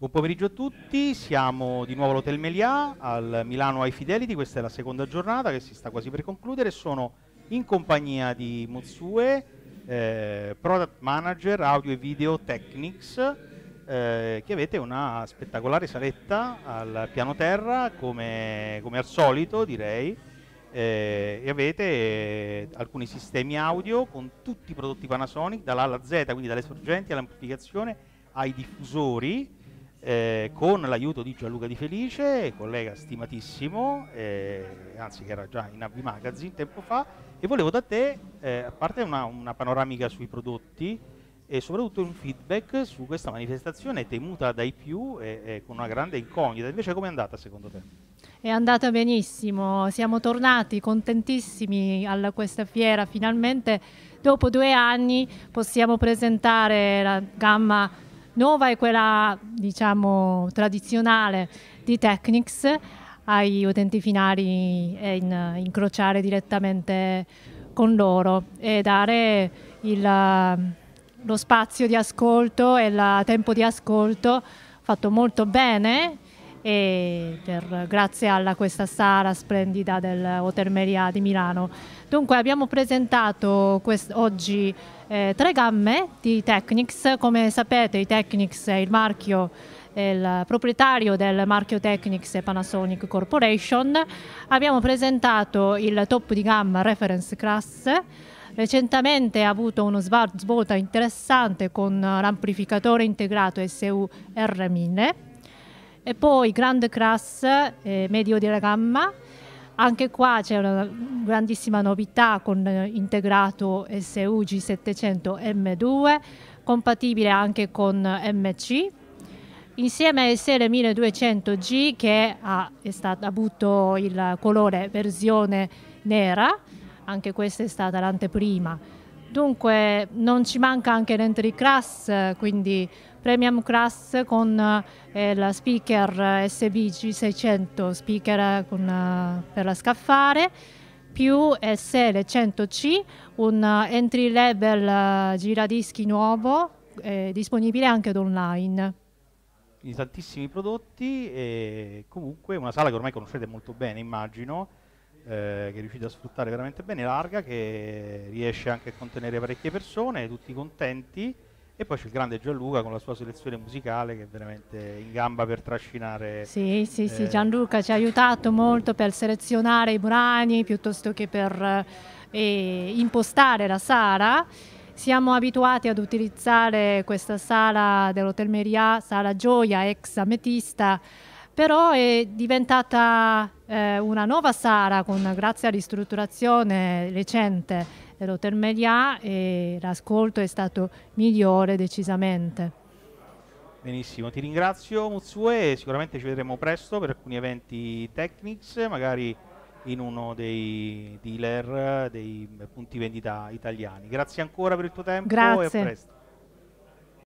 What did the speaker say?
Buon pomeriggio a tutti, siamo di nuovo all'Hotel Melià, al Milano ai Fidelity, questa è la seconda giornata che si sta quasi per concludere, sono in compagnia di Mozue, eh, Product Manager Audio e Video Technics, eh, che avete una spettacolare saletta al piano terra, come, come al solito direi, eh, e avete alcuni sistemi audio con tutti i prodotti Panasonic, dall'A alla Z, quindi dalle sorgenti all'amplificazione ai diffusori, eh, con l'aiuto di Gianluca Di Felice, collega stimatissimo, eh, anzi che era già in Avvi Magazine tempo fa, e volevo da te, eh, a parte una, una, panoramica sui prodotti e soprattutto un feedback su questa manifestazione temuta dai più e con una grande incognita, invece com'è andata secondo te? È andata benissimo, siamo tornati contentissimi a questa fiera, finalmente dopo due anni possiamo presentare la gamma Nuova è quella, diciamo, tradizionale di Technics, ai utenti finali e in, incrociare direttamente con loro e dare il, lo spazio di ascolto e il tempo di ascolto fatto molto bene e per, grazie a questa sala splendida dell'Otelmeria di Milano. Dunque abbiamo presentato oggi eh, tre gamme di Technics, come sapete i Technics è il marchio il proprietario del marchio Technics e Panasonic Corporation. Abbiamo presentato il top di gamma Reference Class. Recentemente ha avuto uno svolta interessante con l'amplificatore integrato SU-R1000 e poi Grande Classe, eh, medio della gamma, anche qua c'è una grandissima novità con eh, integrato SUG 700 M2, compatibile anche con eh, MC, insieme al SL1200G che ha, stato, ha avuto il colore versione nera, anche questa è stata l'anteprima Dunque non ci manca anche l'entry class, quindi premium class con eh, la speaker SBG600, speaker con, eh, per la scaffale, più SL100C, un entry level eh, giradischi nuovo, eh, disponibile anche online. Quindi tantissimi prodotti e comunque una sala che ormai conoscete molto bene, immagino, eh, che è riuscito a sfruttare veramente bene, larga, che riesce anche a contenere parecchie persone, tutti contenti. E poi c'è il grande Gianluca con la sua selezione musicale che è veramente in gamba per trascinare. Sì, sì, eh... sì, Gianluca ci ha aiutato molto per selezionare i brani piuttosto che per eh, impostare la sala. Siamo abituati ad utilizzare questa sala dell'Hotel Meria, sala Gioia, ex ametista, però è diventata eh, una nuova Sara con, grazie alla ristrutturazione recente dell'Hotel Melià e l'ascolto è stato migliore decisamente. Benissimo, ti ringrazio e sicuramente ci vedremo presto per alcuni eventi Technics, magari in uno dei dealer, dei punti vendita italiani. Grazie ancora per il tuo tempo Grazie. e a presto.